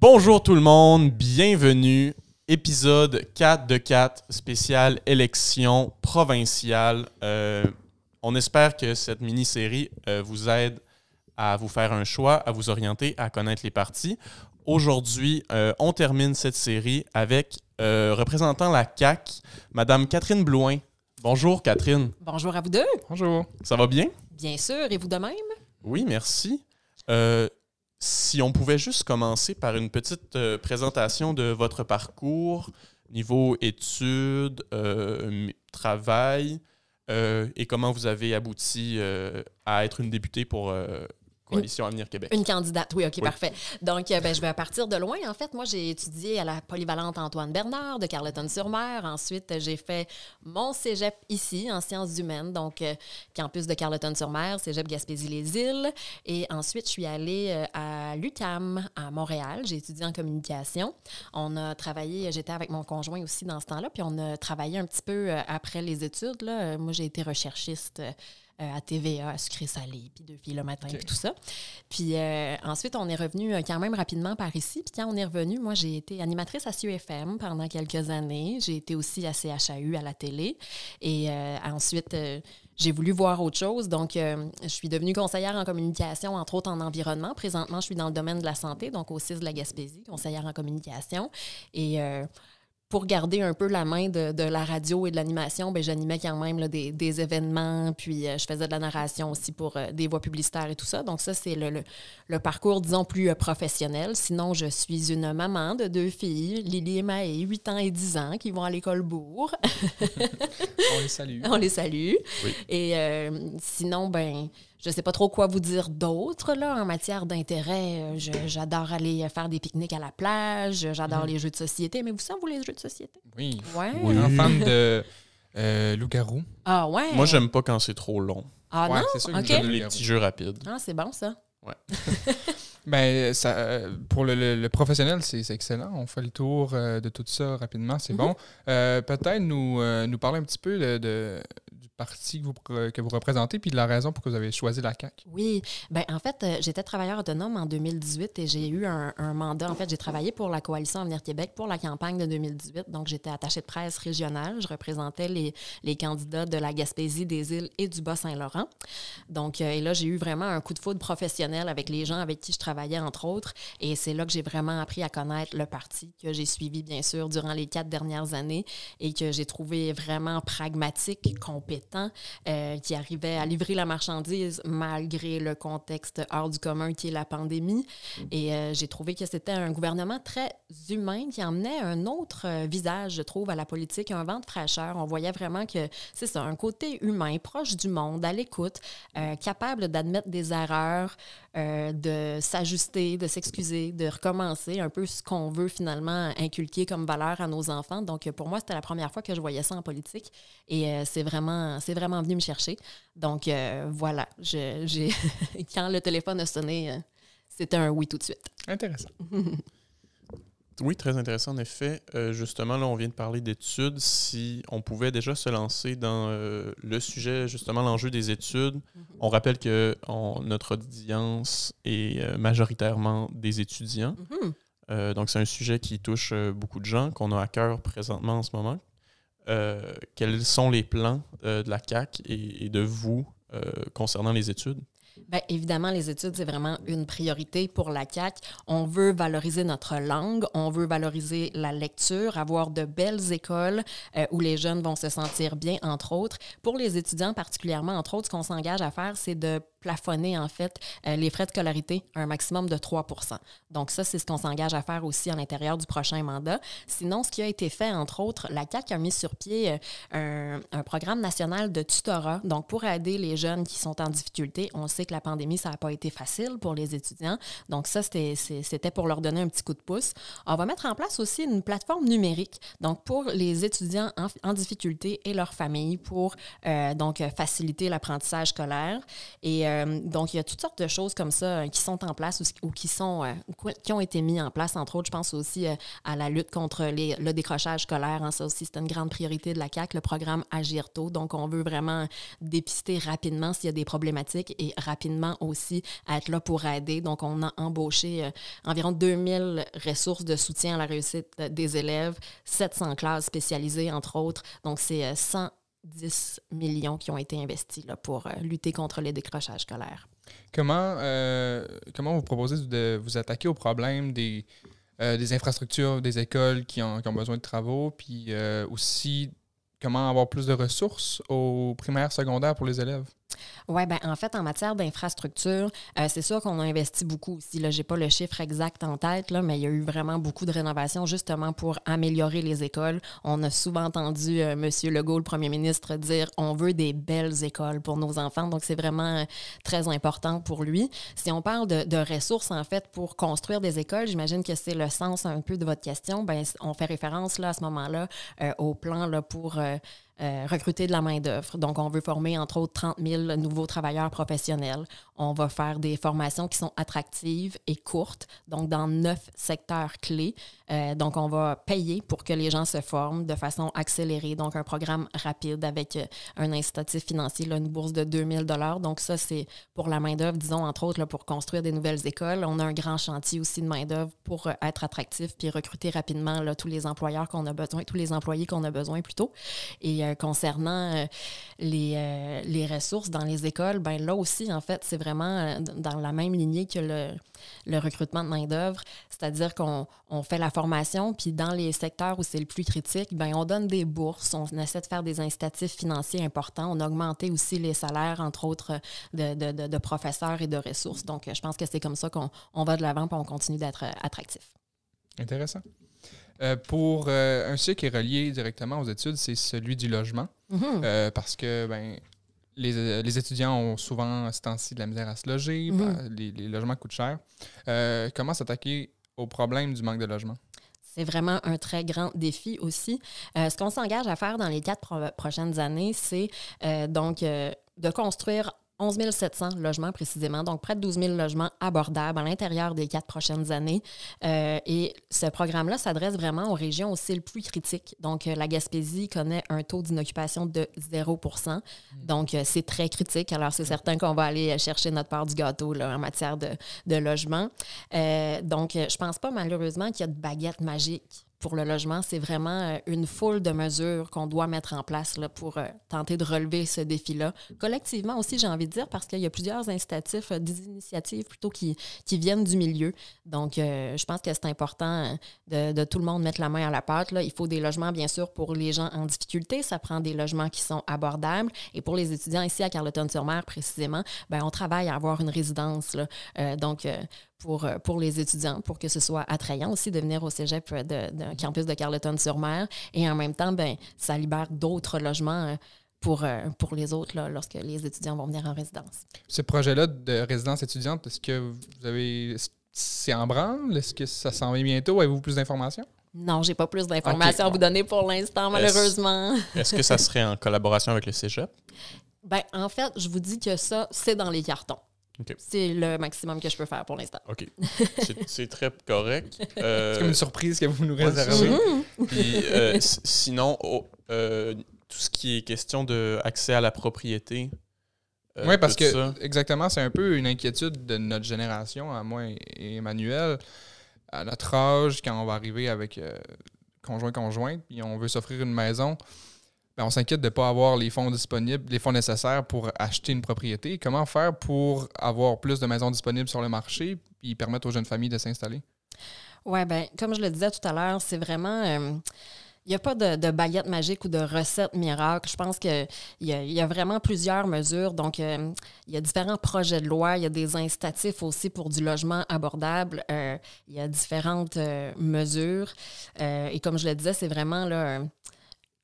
Bonjour tout le monde, bienvenue. Épisode 4 de 4 spécial élection provinciale. Euh, on espère que cette mini-série euh, vous aide à vous faire un choix, à vous orienter, à connaître les partis. Aujourd'hui, euh, on termine cette série avec représentant la CAC, Madame Catherine Blouin. Bonjour Catherine. Bonjour à vous deux. Bonjour. Ça va bien? Bien sûr, et vous de même? Oui, merci si on pouvait juste commencer par une petite euh, présentation de votre parcours, niveau études, euh, travail, euh, et comment vous avez abouti à être une députée pour Coalition une, Avenir Québec. Une candidate, oui, OK, parfait. Donc, euh, ben, je vais partir de loin. En fait, moi, j'ai étudié à la polyvalente Antoine Bernard de Carleton-sur-Mer. Ensuite, j'ai fait mon cégep ici, en sciences humaines, donc euh, campus de Carleton-sur-Mer, cégep Gaspésie-les-Îles. Et ensuite, je suis allée euh, à l'UCAM, à Montréal. J'ai étudié en communication. On a travaillé, j'étais avec mon conjoint aussi dans ce temps-là, puis on a travaillé un petit peu après les études. Là. Moi, j'ai été recherchiste euh, à TVA, à sucré salé, puis deux filles le matin, puis tout ça. Puis euh, ensuite, on est revenu euh, quand même rapidement par ici. Puis quand on est revenu, moi, j'ai été animatrice à CUFM pendant quelques années. J'ai été aussi à CHAU à la télé. Et ensuite, j'ai voulu voir autre chose. Donc, je suis devenue conseillère en communication, entre autres en environnement. Présentement, je suis dans le domaine de la santé, donc au CIS de la Gaspésie, conseillère en communication. Et pour garder un peu la main de, la radio et de l'animation, ben, j'animais quand même des, événements, puis euh, je faisais de la narration aussi pour euh, des voix publicitaires et tout ça. Donc ça, c'est le, parcours, disons, plus euh, professionnel. Sinon, je suis une maman de deux filles, Lily et Maë, 8 ans et 10 ans, qui vont à l'école Bourg. On les salue. On les salue. Et sinon, ben je ne sais pas trop quoi vous dire d'autre là en matière d'intérêt. Euh, j'adore aller faire des pique-niques à la plage, j'adore mm. les jeux de société. Mais vous savez, vous, les jeux de société? Oui. Ouais. Oui. fan de euh, Loup-garou. Ah ouais? Moi, j'aime pas quand c'est trop long. Ah non? C'est sûr que les petits jeux rapides. Ah, c'est bon ça. Ouais. ben, ça, euh, pour le, professionnel, c'est excellent. On fait le tour de tout ça rapidement, c'est mm-hmm. bon. Peut-être nous, nous parler un petit peu de parti que vous, que vous représentez, puis de la raison pour que vous avez choisi la CAQ. Oui, ben en fait, euh, j'étais travailleur autonome en 2018 et j'ai eu un, mandat. En fait, j'ai travaillé pour la coalition Avenir Québec pour la campagne de 2018. Donc, j'étais attachée de presse régionale. Je représentais les, candidats de la Gaspésie, des îles et du Bas-Saint-Laurent. Donc, euh, et là, j'ai eu vraiment un coup de foudre professionnel avec les gens avec qui je travaillais, entre autres. Et c'est là que j'ai vraiment appris à connaître le parti que j'ai suivi, bien sûr, durant les quatre dernières années et que j'ai trouvé vraiment pragmatique, compétent euh, qui arrivait à livrer la marchandise malgré le contexte hors du commun qui est la pandémie. Mm. Et euh, j'ai trouvé que c'était un gouvernement très humain qui emmenait un autre euh, visage, je trouve, à la politique, un vent de fraîcheur. On voyait vraiment que c'est ça, un côté humain, proche du monde, à l'écoute, capable d'admettre des erreurs, de s'ajuster, de s'excuser, de recommencer un peu ce qu'on veut finalement inculquer comme valeur à nos enfants. Donc, pour moi, c'était la première fois que je voyais ça en politique. Et c'est vraiment c'est vraiment venu me chercher. Donc euh, voilà, quand le téléphone a sonné, euh, c'était un oui tout de suite. Intéressant. oui, très intéressant en effet. Euh, justement, là, on vient de parler d'études. Si on pouvait déjà se lancer dans le sujet, justement, l'enjeu des études, mhm. on rappelle que notre audience est majoritairement des étudiants. Mhm. donc, c'est un sujet qui touche beaucoup de gens, qu'on a à cœur présentement en ce moment, euh, quels sont les plans euh, de la CAC et, de vous euh, concernant les études? Bien, évidemment, les études, c'est vraiment une priorité pour la CAC. On veut valoriser notre langue, on veut valoriser la lecture, avoir de belles écoles où les jeunes vont se sentir bien, entre autres. Pour les étudiants particulièrement, entre autres, ce qu'on s'engage à faire, c'est de plafonner, en fait, euh, les frais de scolarité à un maximum de 3 Donc, ça, c'est ce qu'on s'engage à faire aussi à l'intérieur du prochain mandat. Sinon, ce qui a été fait, entre autres, la CAC a mis sur pied euh, un, programme national de tutorat. Donc, pour aider les jeunes qui sont en difficulté, on sait que la pandémie, ça n'a pas été facile pour les étudiants. Donc, ça, c'était pour leur donner un petit coup de pouce. On va mettre en place aussi une plateforme numérique. Donc, pour les étudiants en, difficulté et leurs familles, pour euh, donc faciliter l'apprentissage scolaire. Et euh, donc, il y a toutes sortes de choses comme ça euh, qui sont en place ou, qui, sont, euh, qui ont été mises en place. Entre autres, je pense aussi à la lutte contre le décrochage scolaire. Hein, ça aussi, c'est une grande priorité de la CAC, le programme Agir tôt. Donc, on veut vraiment dépister rapidement s'il y a des problématiques et rapidement aussi être là pour aider. Donc, on a embauché environ 2000 ressources de soutien à la réussite des élèves, 700 classes spécialisées, entre autres. Donc, c'est 100 10 millions qui ont été investis là, pour euh, lutter contre les décrochages scolaires. Comment, euh, comment vous proposez de vous attaquer au problème des, euh, des infrastructures, des écoles qui ont, qui ont besoin de travaux, puis aussi comment avoir plus de ressources aux primaires, secondaires pour les élèves? Oui, ben en fait, en matière d'infrastructure, euh, c'est sûr qu'on a investi beaucoup aussi. Je n'ai pas le chiffre exact en tête, là, mais il y a eu vraiment beaucoup de rénovations justement pour améliorer les écoles. On a souvent entendu euh, M. Legault, le premier ministre, dire on veut des belles écoles pour nos enfants. Donc, c'est vraiment euh, très important pour lui. Si on parle de, ressources, en fait, pour construire des écoles, j'imagine que c'est le sens un peu de votre question. Ben, on fait référence là, à ce moment-là au plan là, pour euh, recruter de la main-d'œuvre. Donc, on veut former, entre autres, 30 000 nouveaux travailleurs professionnels. On va faire des formations qui sont attractives et courtes, donc dans neuf secteurs clés. Euh, donc, on va payer pour que les gens se forment de façon accélérée. Donc, un programme rapide avec euh, un incitatif financier, une bourse de 2000 Donc, ça, c'est pour la main-d'œuvre, disons, entre autres, pour construire des nouvelles écoles. On a un grand chantier aussi de main-d'œuvre pour être attractif puis recruter rapidement tous les employeurs qu'on a besoin, tous les employés qu'on a besoin plutôt. Et euh, concernant euh, les, euh, les, ressources dans les écoles, ben là aussi, en fait, c'est vraiment dans la même lignée que le, le recrutement de main-d'œuvre, c'est-à-dire qu'on on fait la formation, puis dans les secteurs où c'est le plus critique, ben on donne des bourses, on essaie de faire des incitatifs financiers importants, on a augmenté aussi les salaires, entre autres, de, de, de, professeurs et de ressources. Donc, je pense que c'est comme ça qu'on on va de l'avant pour on continue d'être attractif. Intéressant. Euh, pour euh, un sujet qui est relié directement aux études, c'est celui du logement. Mhm. Euh, parce que ben, les, étudiants ont souvent, ce temps-ci, de la misère à se loger, mhm. ben, les, logements coûtent cher. comment s'attaquer au problème du manque de logement? C'est vraiment un très grand défi aussi. ce qu'on s'engage à faire dans les quatre prochaines années, c'est donc de construire 11 700 logements précisément, donc près de 12 000 logements abordables à l'intérieur des quatre prochaines années. Euh, et ce programme-là s'adresse vraiment aux régions aussi le plus critique. Donc, euh, la Gaspésie connaît un taux d'inoccupation de 0 mm. Donc, euh, c'est très critique. Alors, c'est mm. certain qu'on va aller chercher notre part du gâteau en matière de, de logement. donc, je pense pas malheureusement qu'il y a de baguette magique pour le logement, c'est vraiment euh, une foule de mesures qu'on doit mettre en place pour euh, tenter de relever ce défi-là. Collectivement aussi, j'ai envie de dire, parce qu'il y a plusieurs incitatifs, euh, des initiatives plutôt qui, viennent du milieu. Donc, je pense que c'est important hein, de, tout le monde mettre la main à la pâte. Là. Il faut des logements, bien sûr, pour les gens en difficulté. Ça prend des logements qui sont abordables. Et pour les étudiants ici à Carleton-sur-Mer, précisément, ben, on travaille à avoir une résidence. Là. donc, pour, euh, pour les étudiants, pour que ce soit attrayant aussi de venir au cégep euh, d'un campus de Carleton-sur-Mer. Et en même temps, ben, ça libère d'autres logements euh, pour, pour les autres là, lorsque les étudiants vont venir en résidence. Ce projet-là de résidence étudiante, est-ce que vous avez. C'est en branle? Est-ce que ça s'en vient bientôt? Avez-vous plus d'informations? Non, j'ai pas plus d'informations à vous donner pour l'instant, malheureusement. Est-ce que ça serait en collaboration avec le cégep? Ben, en fait, je vous dis que ça, c'est dans les cartons. C'est le maximum que je peux faire pour l'instant. OK. C'est très correct. c'est comme euh, une surprise que vous nous réservez. Mhm. Euh, sinon, euh, tout ce qui est question d'accès à la propriété. oui, parce que exactement, c'est un peu une inquiétude de notre génération, à moi et Emmanuel. À notre âge, quand on va arriver avec conjoint-conjointe, puis on veut s'offrir une maison, ben, on s'inquiète de ne pas avoir les fonds disponibles, les fonds nécessaires pour acheter une propriété. Comment faire pour avoir plus de maisons disponibles sur le marché et permettre aux jeunes familles de s'installer? Oui, bien, comme je le disais tout à l'heure, c'est vraiment. Il euh, n'y a pas de, baguette magique ou de recette miracle. Je pense qu'il y, a, il y a vraiment plusieurs mesures. Donc, il euh, y a différents projets de loi. Il y a des incitatifs aussi pour du logement abordable. il euh, y a différentes mesures. et comme je le disais, c'est vraiment là,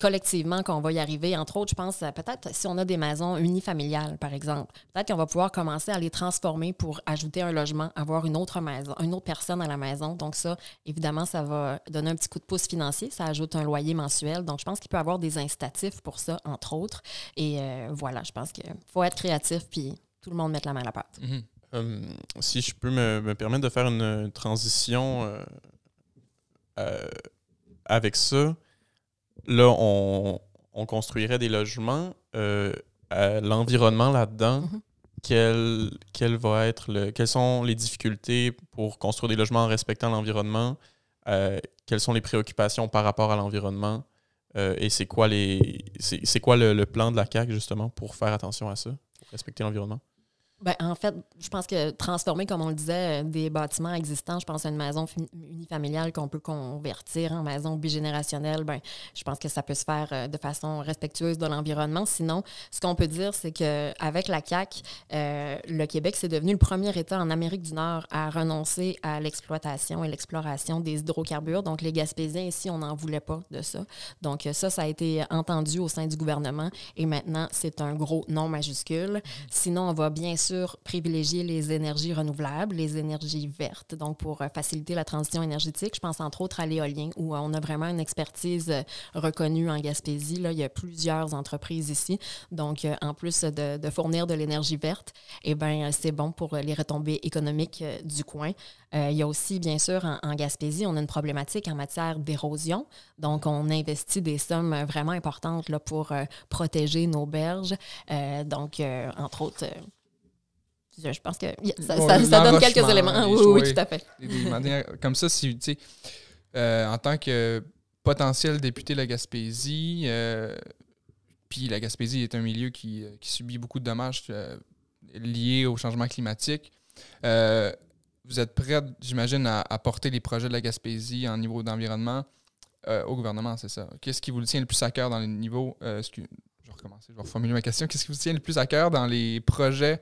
collectivement qu'on va y arriver. Entre autres, je pense euh, peut-être si on a des maisons unifamiliales, par exemple, peut-être qu'on va pouvoir commencer à les transformer pour ajouter un logement, avoir une autre maison, une autre personne à la maison. Donc ça, évidemment, ça va donner un petit coup de pouce financier. Ça ajoute un loyer mensuel. Donc je pense qu'il peut y avoir des incitatifs pour ça, entre autres. Et euh, voilà, je pense qu'il faut être créatif puis tout le monde mettre la main à la pâte. Mm-hmm. Euh, si je peux me, permettre de faire une transition avec ça là, on, construirait des logements. Euh, l'environnement là-dedans, mhm. va être le, quelles sont les difficultés pour construire des logements en respectant l'environnement? Euh, quelles sont les préoccupations par rapport à l'environnement? Euh, et c'est quoi, les, c'est, quoi le, plan de la CAQ justement pour faire attention à ça, respecter l'environnement? Ben, en fait, je pense que transformer, comme on le disait, euh, des bâtiments existants, je pense à une maison unifamiliale qu'on peut convertir en maison bigénérationnelle, ben, je pense que ça peut se faire euh, de façon respectueuse de l'environnement. Sinon, ce qu'on peut dire, c'est qu'avec la CAC euh, le Québec, c'est devenu le premier État en Amérique du Nord à renoncer à l'exploitation et l'exploration des hydrocarbures. Donc, les Gaspésiens, ici, on n'en voulait pas de ça. Donc, ça, ça a été entendu au sein du gouvernement et maintenant, c'est un gros non majuscule. Sinon, on va bien sûr privilégier les énergies renouvelables, les énergies vertes, donc pour euh, faciliter la transition énergétique. Je pense entre autres à l'éolien, où euh, on a vraiment une expertise euh, reconnue en Gaspésie. Là, il y a plusieurs entreprises ici. Donc, en plus de, fournir de l'énergie verte, et eh ben, c'est bon pour les retombées économiques du coin. il y a aussi, bien sûr, en, Gaspésie, on a une problématique en matière d'érosion. Donc, on investit des sommes vraiment importantes là, pour protéger nos berges. donc, entre autres, euh, je, pense que ça, donne quelques éléments. Oui, tout à fait. comme ça, si, euh, en tant que potentiel député de la Gaspésie, euh, puis la Gaspésie est un milieu qui, subit beaucoup de dommages liés au changement climatique. vous êtes prêt, j'imagine, à, porter les projets de la Gaspésie en niveau d'environnement au gouvernement, c'est ça. Qu'est-ce qui vous tient le plus à cœur dans les niveaux je vais recommencer, je vais reformuler ma question. Qu'est-ce qui vous tient le plus à cœur dans les projets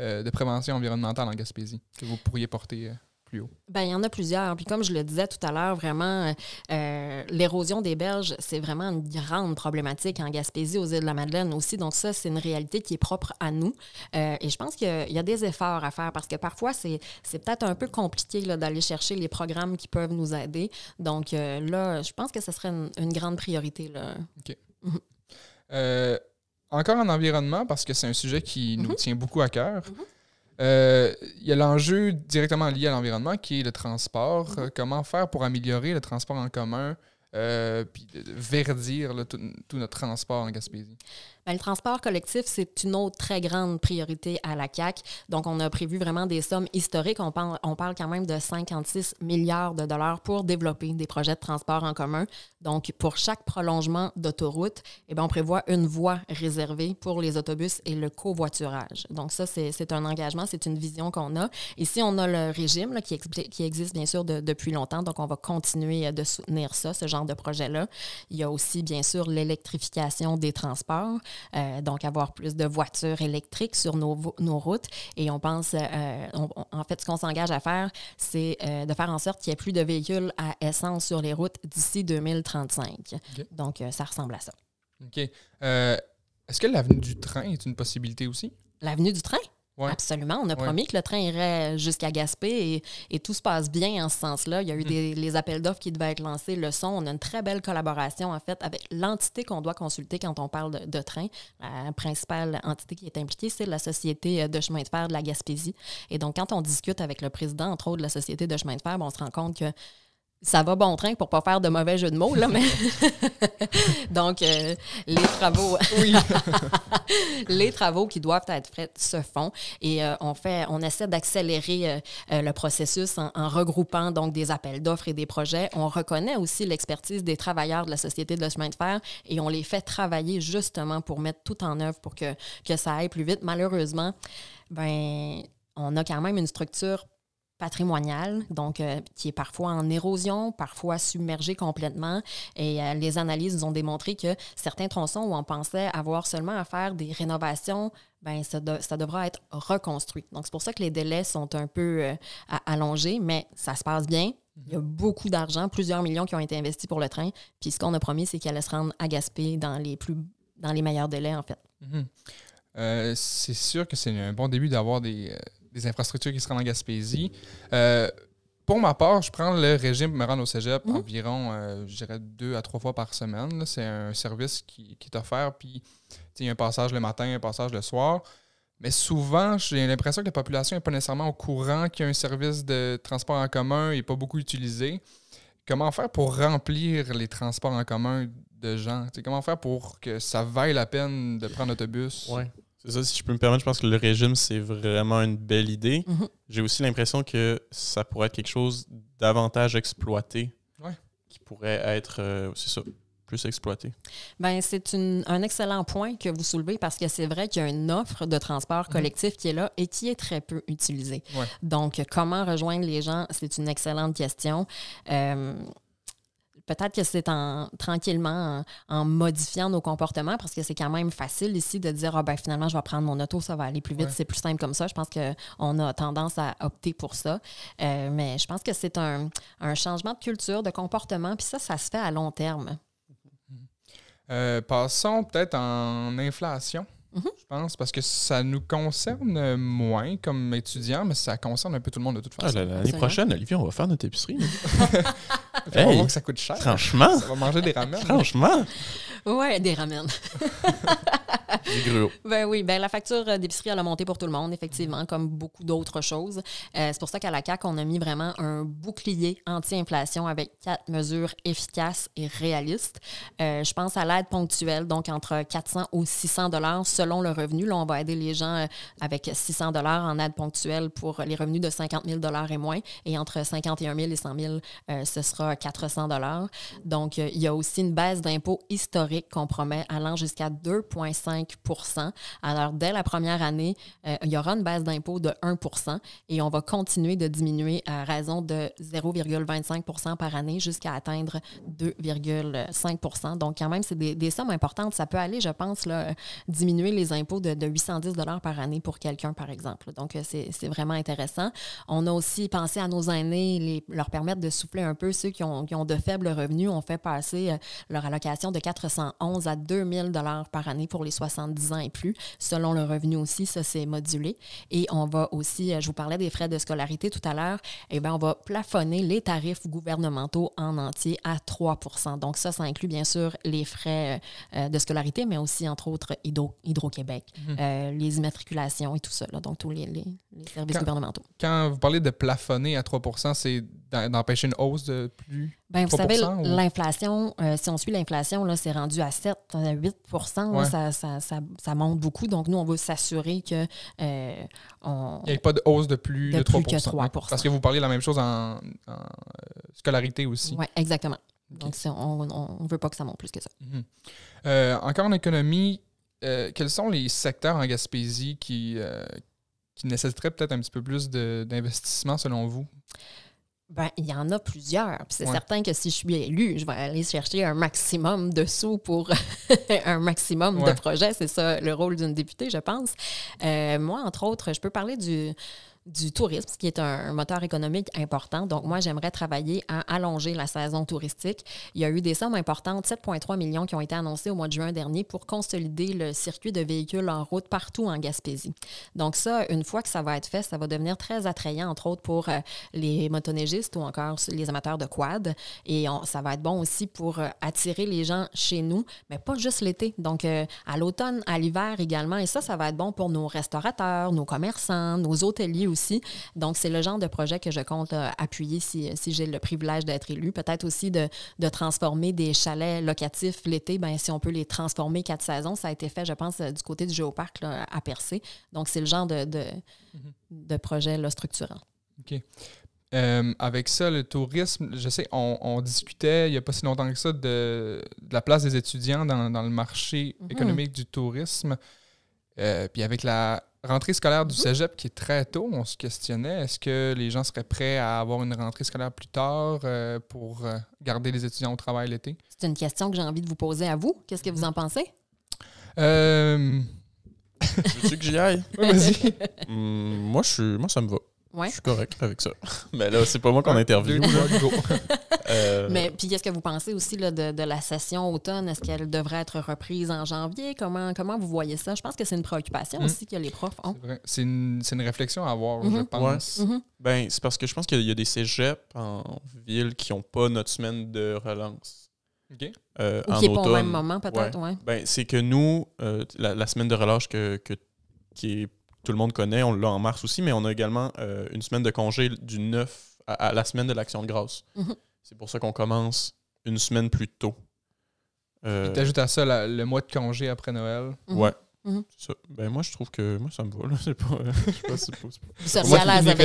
euh, de prévention environnementale en Gaspésie que vous pourriez porter euh, plus haut? Bien, il y en a plusieurs. Puis comme je le disais tout à l'heure, vraiment, euh, l'érosion des berges, c'est vraiment une grande problématique en Gaspésie, aux îles de la Madeleine aussi. Donc ça, c'est une réalité qui est propre à nous. et je pense qu'il y a des efforts à faire parce que parfois, c'est peut-être un peu compliqué d'aller chercher les programmes qui peuvent nous aider. Donc là, je pense que ce serait une, grande priorité. Là. OK. Mhm encore en environnement, parce que c'est un sujet qui nous mhm. tient beaucoup à cœur. Mhm. Euh, il y a l'enjeu directement lié à l'environnement qui est le transport. Mhm. Euh, comment faire pour améliorer le transport en commun, euh, verdir tout, notre transport en Gaspésie? Ben, le transport collectif, c'est une autre très grande priorité à la CAC. Donc, on a prévu vraiment des sommes historiques. On parle, quand même de 56 milliards de dollars pour développer des projets de transport en commun. Donc, pour chaque prolongement d'autoroute, eh ben, on prévoit une voie réservée pour les autobus et le covoiturage. Donc, ça, c'est un engagement, c'est une vision qu'on a. Ici, on a le régime qui, existe bien sûr depuis longtemps. Donc, on va continuer euh, de soutenir ça, ce genre de projet-là. Il y a aussi, bien sûr, l'électrification des transports. Euh, donc avoir plus de voitures électriques sur nos, routes. Et on pense, euh, euh, en fait, ce qu'on s'engage à faire, c'est de faire en sorte qu'il n'y ait plus de véhicules à essence sur les routes d'ici 2035. Donc, ça ressemble à ça. OK. Est-ce que l'avenue du train est une possibilité aussi? L'avenue du train? Absolument. On a promis que le train irait jusqu'à Gaspé et, tout se passe bien en ce sens-là. Il y a eu mm. des, les appels d'offres qui devaient être lancés, le son. On a une très belle collaboration, en fait, avec l'entité qu'on doit consulter quand on parle de, train. La principale entité qui est impliquée, c'est la Société de chemin de fer de la Gaspésie. Et donc, quand on discute avec le président, entre autres, de la Société de chemin de fer, ben, on se rend compte que ça va bon train pour pas faire de mauvais jeu de mots là mais donc euh, les travaux les travaux qui doivent être faits se font et euh, on fait on essaie d'accélérer euh, le processus en, regroupant donc des appels d'offres et des projets on reconnaît aussi l'expertise des travailleurs de la société de la chemin de fer et on les fait travailler justement pour mettre tout en œuvre pour que ça aille plus vite malheureusement ben on a quand même une structure patrimonial donc euh, qui est parfois en érosion, parfois submergé complètement. Et euh, les analyses nous ont démontré que certains tronçons où on pensait avoir seulement à faire des rénovations, ben ça, devra être reconstruit. Donc c'est pour ça que les délais sont un peu euh, allongés, mais ça se passe bien. Il y a mhm. beaucoup d'argent, plusieurs millions qui ont été investis pour le train. Puis ce qu'on a promis, c'est qu'elle allait se rendre à Gaspé dans les plus dans les meilleurs délais, en fait. Mhm. c'est sûr que c'est un bon début d'avoir des des infrastructures qui se rendent en Gaspésie. Euh, pour ma part, je prends le régime pour me rendre au cégep mhm. environ, euh, je dirais, deux à trois fois par semaine. C'est un service qui, qui est offert, puis il y a un passage le matin, un passage le soir. Mais souvent, j'ai l'impression que la population n'est pas nécessairement au courant qu'il y a un service de transport en commun et pas beaucoup utilisé. Comment faire pour remplir les transports en commun de gens? comment faire pour que ça vaille la peine de prendre l'autobus? Ouais ça, si je peux me permettre, je pense que le régime, c'est vraiment une belle idée. Mhm. J'ai aussi l'impression que ça pourrait être quelque chose davantage exploité, qui pourrait être, euh, c'est ça, plus exploité. Ben, c'est un excellent point que vous soulevez parce que c'est vrai qu'il y a une offre de transport mhm. collectif qui est là et qui est très peu utilisée. Donc, comment rejoindre les gens, c'est une excellente question. Euh, peut-être que c'est en tranquillement en, modifiant nos comportements parce que c'est quand même facile ici de dire oh ben finalement je vais prendre mon auto ça va aller plus vite c'est plus simple comme ça je pense que on a tendance à opter pour ça euh, mais je pense que c'est un, changement de culture de comportement puis ça ça se fait à long terme euh, passons peut-être en inflation mhm. je pense, parce que ça nous concerne moins comme étudiants, mais ça concerne un peu tout le monde de toute façon. Ah, l'année prochaine, Olivier, on va faire notre épicerie. que ça coûte cher. Franchement. Ça va manger des ramen. Franchement. Ouais, des ramen. Ben oui, ben la facture euh, d'épicerie, elle a monté pour tout le monde, effectivement, comme beaucoup d'autres choses. Euh, c'est pour ça qu'à la CAQ, on a mis vraiment un bouclier anti-inflation avec quatre mesures efficaces et réalistes. Euh, je pense à l'aide ponctuelle, donc entre 400 ou 600 dollars selon le revenu. Là, on va aider les gens avec 600 dollars en aide ponctuelle pour les revenus de 50 000 dollars et moins. Et entre 51 000 et 100 000, ce sera 400 dollars. Donc, il y a aussi une baisse d'impôts historique qu'on promet allant jusqu'à 2,5 alors, dès la première année, euh, il y aura une baisse d'impôt de 1 et on va continuer de diminuer à raison de 0,25 par année jusqu'à atteindre 2,5 Donc, quand même, c'est des, sommes importantes. Ça peut aller, je pense, diminuer les impôts de, 810 par année pour quelqu'un, par exemple. Donc, euh, c'est vraiment intéressant. On a aussi pensé à nos aînés, les, leur permettre de souffler un peu. Ceux qui ont, ont de faibles revenus, on fait passer euh, leur allocation de 411 à 2000 par année pour les 60 10 ans et plus, selon le revenu aussi, ça c'est modulé. Et on va aussi, euh, je vous parlais des frais de scolarité tout à l'heure, eh bien, on va plafonner les tarifs gouvernementaux en entier à 3 Donc ça, ça inclut bien sûr les frais euh, de scolarité, mais aussi, entre autres, Hydro- québec mhm. euh, les immatriculations et tout ça, donc tous les, services gouvernementaux. Quand vous parlez de plafonner à 3 c'est d'empêcher une hausse de plus ben, vous savez, l'inflation, euh, si on suit l'inflation, c'est rendu à 7, 8 euh, ça, monte beaucoup. Donc, nous, on veut s'assurer que euh, on... Il n'y a pas de hausse de plus de, 3, que Parce que vous parlez la même chose en, scolarité aussi. Oui, exactement. Donc, on ne veut pas que ça monte plus que ça. Mhm. encore en économie, quels sont les secteurs en Gaspésie qui, qui nécessiteraient peut-être un petit peu plus d'investissement selon vous? Ben, il y en a plusieurs. C'est certain que si je suis élue, je vais aller chercher un maximum de sous pour un maximum de projets. C'est ça le rôle d'une députée, je pense. Euh, moi, entre autres, je peux parler du, du tourisme, ce qui est un, moteur économique important. Donc, moi, j'aimerais travailler à allonger la saison touristique. Il y a eu des sommes importantes, 7,3 millions qui ont été annoncées au mois de juin dernier pour consolider le circuit de véhicules en route partout en Gaspésie. Donc, ça, une fois que ça va être fait, ça va devenir très attrayant, entre autres pour euh, les motoneigistes ou encore les amateurs de quad. Et ça va être bon aussi pour euh, attirer les gens chez nous, mais pas juste l'été. Donc, euh, à l'automne, à l'hiver également. Et ça, ça va être bon pour nos restaurateurs, nos commerçants, nos hôteliers aussi. Donc, c'est le genre de projet que je compte euh, appuyer si, j'ai le privilège d'être élu. Peut-être aussi de, transformer des chalets locatifs l'été, ben, si on peut les transformer quatre saisons. Ça a été fait, je pense, euh, du côté du géoparc à Percé. Donc, c'est le genre de, mm-hmm. projet structurant. OK. Euh, avec ça, le tourisme, je sais, on, discutait il n'y a pas si longtemps que ça de, la place des étudiants dans, le marché mm-hmm. économique du tourisme. puis avec la rentrée scolaire du mmh. cégep qui est très tôt, on se questionnait est-ce que les gens seraient prêts à avoir une rentrée scolaire plus tard euh, pour euh, garder les étudiants au travail l'été C'est une question que j'ai envie de vous poser à vous. Qu'est-ce que vous en mmh. pensez euh... veux que j'y aille? vas-y. Mmh, moi, je suis... moi, ça me va. Ouais. Je suis correct avec ça. Mais là, c'est pas moi qu'on interviewe. Euh, Mais puis, qu'est-ce que vous pensez aussi de, la session automne? Est-ce qu'elle devrait être reprise en janvier? Comment, comment vous voyez ça? Je pense que c'est une préoccupation hmm. aussi que les profs ont. C'est une, réflexion à avoir, je mm-hmm. pense. Mm-hmm. Ben, c'est parce que je pense qu'il y a des cégeps en ville qui n'ont pas notre semaine de relance. ok euh, qui n'est pas au même moment, peut-être, ouais. Ben, c'est que nous, euh, la, semaine de relâche que, qui est tout le monde connaît. On l'a en mars aussi, mais on a également euh, une semaine de congé du 9 à, la semaine de l'Action de grâce. Mhm. C'est pour ça qu'on commence une semaine plus tôt. Euh, tu ajoutes à ça le mois de congé après Noël. Mhm. Ouais. Mhm. Ben, moi, je trouve que ça me va. C'est pas, je sais pas, si c'est pas. moi,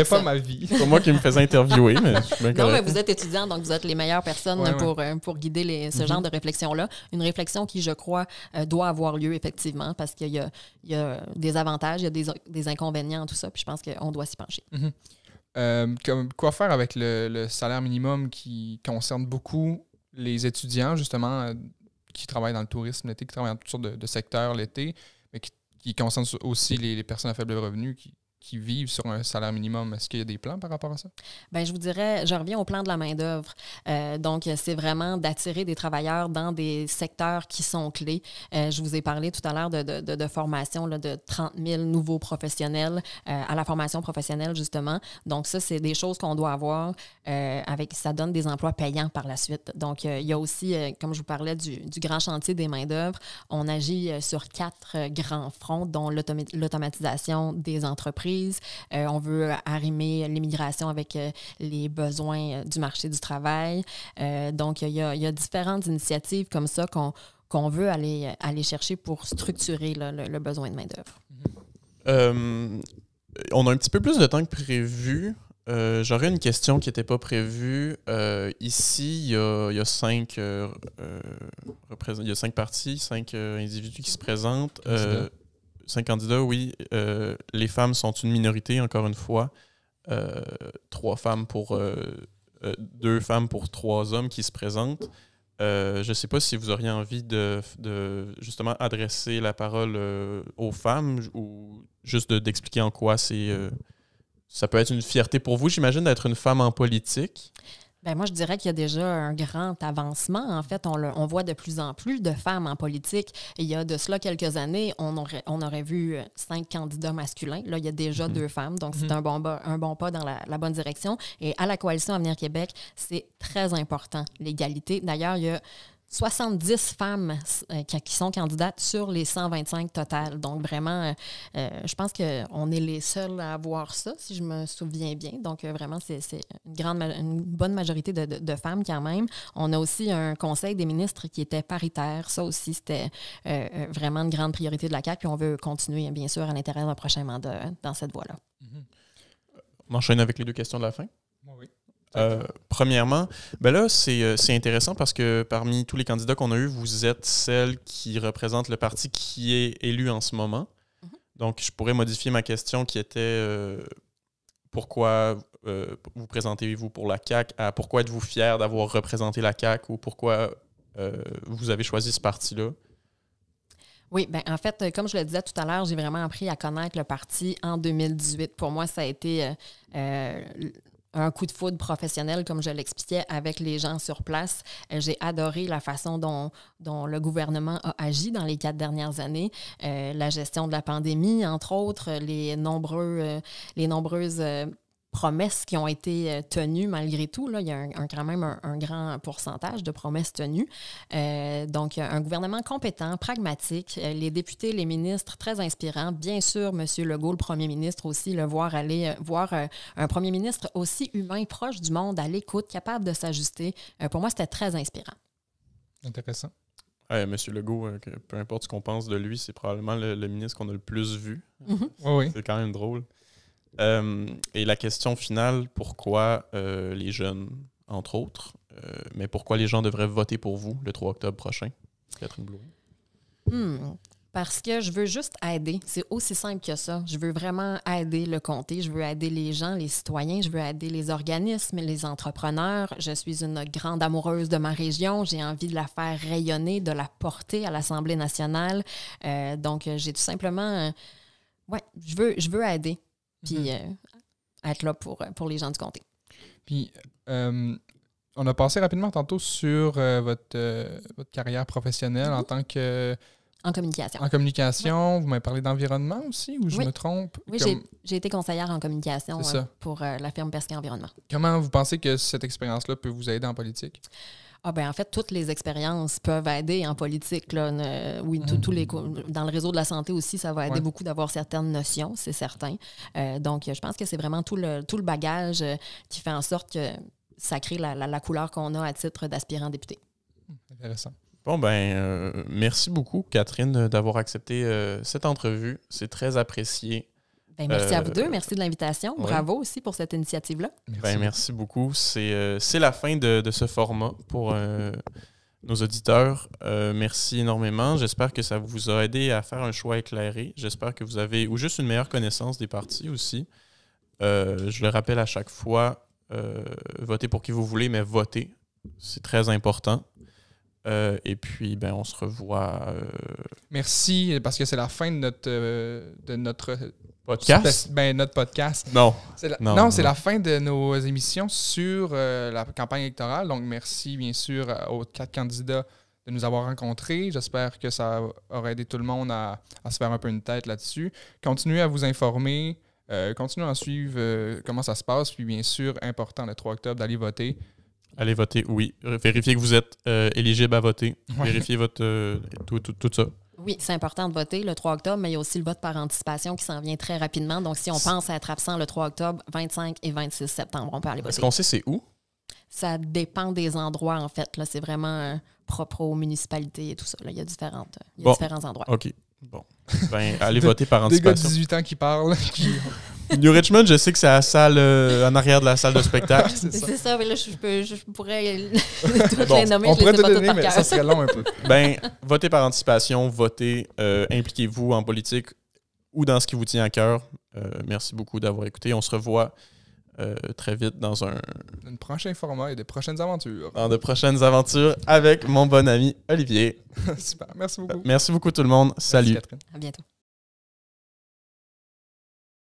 pas ma vie. C'est moi qui me faisais interviewer, mais vous êtes étudiant, donc vous êtes les meilleures personnes pour, euh, pour guider ce genre mhm. de réflexion-là. Une réflexion qui, je crois, euh, doit avoir lieu, effectivement, parce qu'il y a, des avantages, il y a des, inconvénients, tout ça, puis je pense qu'on doit s'y pencher. Mhm. Euh, comme, quoi faire avec le, salaire minimum qui concerne beaucoup les étudiants, justement, qui travaillent dans le tourisme l'été, qui travaillent dans toutes sortes de secteurs l'été? qui concerne aussi les, les personnes à faible revenu qui, qui vivent sur un salaire minimum, est-ce qu'il y a des plans par rapport à ça? Bien, je vous dirais, je reviens au plan de la main-d'œuvre. Euh, donc, c'est vraiment d'attirer des travailleurs dans des secteurs qui sont clés. Euh, je vous ai parlé tout à l'heure de, formation de 30 000 nouveaux professionnels euh, à la formation professionnelle, justement. Donc, ça, c'est des choses qu'on doit avoir avec, ça donne des emplois payants par la suite. Donc, il y a aussi, comme je vous parlais, du, grand chantier des mains dœuvre On agit sur quatre grands fronts, dont l'automatisation des entreprises euh, on veut arrimer l'immigration avec euh, les besoins euh, du marché du travail. donc, il y, a différentes initiatives comme ça qu'on veut aller, aller chercher pour structurer le, besoin de main-d'œuvre. on a un petit peu plus de temps que prévu. J'aurais une question qui n'était pas prévue. ici, il y a, y, cinq, y a cinq parties, cinq individus qui se présentent cinq candidats, oui. Euh, les femmes sont une minorité, encore une fois. Euh, trois femmes pour euh, deux femmes pour trois hommes qui se présentent. je ne sais pas si vous auriez envie de, justement adresser la parole aux femmes ou juste d'expliquer en quoi c'est ça peut être une fierté pour vous, j'imagine, d'être une femme en politique. Bien, moi, je dirais qu'il y a déjà un grand avancement. En fait, on, voit de plus en plus de femmes en politique. Il y a de cela quelques années, on aurait, on aurait vu cinq candidats masculins. Là, il y a déjà mhm. deux femmes, donc c'est mhm. un, bon, un bon pas dans la, la, bonne direction. Et à la Coalition Avenir Québec, c'est très important, l'égalité. D'ailleurs, il y a 70 femmes euh, qui sont candidates sur les 125 totales. Donc, vraiment, euh, euh, je pense qu'on est les seuls à avoir ça, si je me souviens bien. Donc, vraiment, c'est une, grande, une bonne majorité de, femmes quand même. On a aussi un conseil des ministres qui était paritaire. Ça aussi, c'était vraiment une grande priorité de la CAP. Puis on veut continuer, bien sûr, à l'intérêt d'un prochain mandat dans cette voie-là. Mm-hmm. On enchaîne avec les deux questions de la fin. Oui. Euh, premièrement, ben là, euh, c'est intéressant parce que parmi tous les candidats qu'on a eus, vous êtes celle qui représente le parti qui est élu en ce moment. Mhm. Donc, je pourrais modifier ma question qui était euh, pourquoi vous présentez-vous pour la CAC à pourquoi êtes-vous fier d'avoir représenté la CAC ou pourquoi vous avez choisi ce parti-là? Oui, ben en fait, comme je le disais tout à l'heure, j'ai vraiment appris à connaître le parti en 2018. Pour moi, ça a été un coup de foudre professionnel, comme je l'expliquais, avec les gens sur place. Euh, j'ai adoré la façon dont, le gouvernement a agi dans les quatre dernières années, euh, la gestion de la pandémie, entre autres, les, nombreux, euh, les nombreuses promesses qui ont été euh, tenues malgré tout. Là, il y a quand même un, grand pourcentage de promesses tenues. Euh, donc, un gouvernement compétent, pragmatique, euh, les députés, les ministres très inspirants. Bien sûr, M. Legault, le premier ministre aussi, le voir aller, voir un premier ministre aussi humain, proche du monde, à l'écoute, capable de s'ajuster. pour moi, c'était très inspirant. Intéressant. Monsieur Legault, peu importe ce qu'on pense de lui, c'est probablement le, ministre qu'on a le plus vu. Mm-hmm. C'est quand même drôle. Euh, et la question finale, pourquoi euh, les jeunes, entre autres, euh, mais pourquoi les gens devraient voter pour vous le 3 octobre prochain, Catherine hmm. parce que je veux juste aider. C'est aussi simple que ça. Je veux vraiment aider le comté. Je veux aider les gens, les citoyens. Je veux aider les organismes, les entrepreneurs. Je suis une grande amoureuse de ma région. J'ai envie de la faire rayonner, de la porter à l'Assemblée nationale. donc, j'ai tout simplement... Ouais, je veux, je veux aider puis mhm. euh, être là pour, euh, pour les gens du comté. Puis, euh, on a passé rapidement tantôt sur votre, votre carrière professionnelle en mhm. tant que. En communication. En communication, vous m'avez parlé d'environnement aussi, ou je me trompe? Oui, j'ai été conseillère en communication pour la firme Pesquet Environnement. Comment vous pensez que cette expérience-là peut vous aider en politique? Ah ben en fait, toutes les expériences peuvent aider en politique. oui, mm. les dans le réseau de la santé aussi, ça va aider beaucoup d'avoir certaines notions, c'est certain. Euh, donc, je pense que c'est vraiment tout le, tout le bagage euh, qui fait en sorte que ça crée la, couleur qu'on a à titre d'aspirant député. Intéressant. Bon, ben, euh, merci beaucoup, Catherine, d'avoir accepté cette entrevue. C'est très apprécié. Ben, merci à vous euh, deux. Merci de l'invitation. Bravo aussi pour cette initiative-là. Ben, merci. beaucoup. Euh, c'est la fin de, ce format pour euh, nos auditeurs. merci énormément. J'espère que ça vous a aidé à faire un choix éclairé. J'espère que vous avez, ou juste une meilleure connaissance des partis aussi. je le rappelle à chaque fois, votez pour qui vous voulez, mais votez. C'est très important. et puis, ben, on se revoit. Merci, parce que c'est la fin de notre, de notre Podcast? Ben, notre podcast. Non. non, c'est la fin de nos émissions sur euh, la campagne électorale. Donc, merci bien sûr euh, aux quatre candidats de nous avoir rencontrés. J'espère que ça aura aidé tout le monde à, se faire un peu une tête là-dessus. Continuez à vous informer. Euh, continuez à suivre comment ça se passe. Puis, bien sûr, important le 3 octobre d'aller voter. Allez voter, oui. Vérifiez que vous êtes éligible à voter. Vérifiez votre, tout ça. Oui, c'est important de voter le 3 octobre, mais il y a aussi le vote par anticipation qui s'en vient très rapidement. Donc, si on pense à être absent le 3 octobre, 25 et 26 septembre, on peut aller voter. Est-ce qu'on sait c'est où? Ça dépend des endroits, en fait. Là, c'est vraiment euh, propre aux municipalités et tout ça. il y a, différentes, il y a différents endroits. OK. Bon. Ben, allez voter par anticipation. Des gars de 18 ans qui parlent. New Richmond, je sais que c'est la salle euh, en arrière de la salle de spectacle. c'est ça. mais là, je, pourrais toutes les nommer. On pourrait les te donner, mais ça serait long un peu. Ben, votez par anticipation, votez, euh, impliquez-vous en politique ou dans ce qui vous tient à cœur. Euh, merci beaucoup d'avoir écouté. On se revoit très vite dans un... Un prochain format et des prochaines aventures. Dans de prochaines aventures avec mon bon ami Olivier. Super, merci beaucoup. Merci beaucoup tout le monde. Salut. à bientôt.